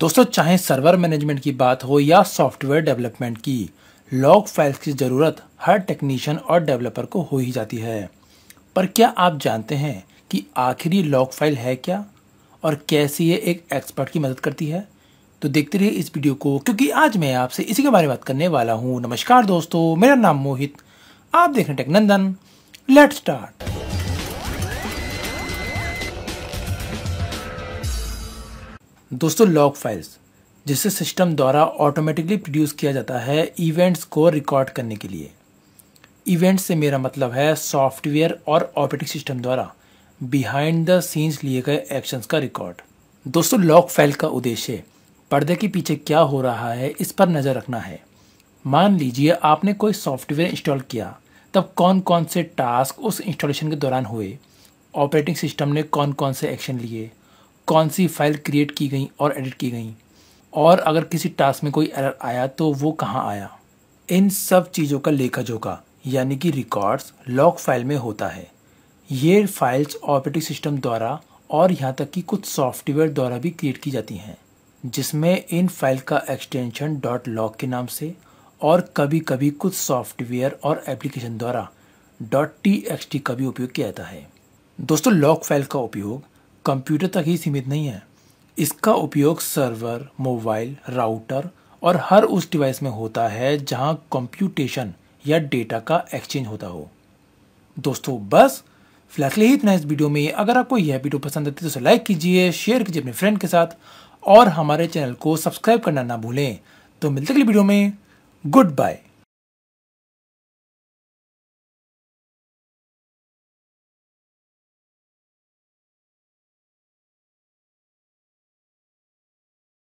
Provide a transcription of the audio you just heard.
दोस्तों चाहे server management की बात हो या सॉफ्टवेयर डेवलपमेंट की लॉग फाइल्स की ज़रूरत हर टेक्नीशियन और डेवलपर को हो ही जाती है पर क्या आप जानते हैं कि आखिरी लॉग फाइल है क्या और कैसे ये एक एक्सपर्ट की मदद करती है तो देखते रहिए इस वीडियो को क्योंकि आज मैं आपसे इसी के बारे में बात करने वाला हूँ नमस्कार दोस्तों मेरा नाम मोहित आप देख रहे हैं लेट स्टार्ट दोस्तों लॉग फाइल्स जिसे सिस्टम द्वारा ऑटोमेटिकली प्रोड्यूस किया जाता है इवेंट्स को रिकॉर्ड करने के लिए इवेंट्स से मेरा मतलब है सॉफ्टवेयर और ऑपरेटिंग सिस्टम द्वारा बिहाइंड द सीन्स लिए गए एक्शंस का रिकॉर्ड दोस्तों लॉग फाइल का उद्देश्य पर्दे के पीछे क्या हो रहा है इस पर नज़र रखना है मान लीजिए आपने कोई सॉफ्टवेयर इंस्टॉल किया तब कौन कौन से टास्क उस इंस्टॉलेशन के दौरान हुए ऑपरेटिंग सिस्टम ने कौन कौन से एक्शन लिए कौन सी फाइल क्रिएट की गई और एडिट की गई और अगर किसी टास्क में कोई एरर आया तो वो कहाँ आया इन सब चीज़ों का लेखा जोखा यानी कि रिकॉर्ड्स लॉक फाइल में होता है ये फाइल्स ऑपरेटिंग सिस्टम द्वारा और यहाँ तक कि कुछ सॉफ्टवेयर द्वारा भी क्रिएट की जाती हैं जिसमें इन फाइल का एक्सटेंशन डॉट लॉक के नाम से और कभी कभी कुछ सॉफ्टवेयर और एप्लीकेशन द्वारा डॉट टी टी का भी उपयोग किया जाता है दोस्तों लॉक फाइल का उपयोग कंप्यूटर तक ही सीमित नहीं है इसका उपयोग सर्वर मोबाइल राउटर और हर उस डिवाइस में होता है जहां कंप्यूटेशन या डेटा का एक्सचेंज होता हो दोस्तों बस फिलहाल ही इतना इस वीडियो में अगर आपको यह वीडियो पसंद आती है तो उसे लाइक कीजिए शेयर कीजिए अपने फ्रेंड के साथ और हमारे चैनल को सब्सक्राइब करना ना भूलें तो मिलते अगली वीडियो में गुड बाय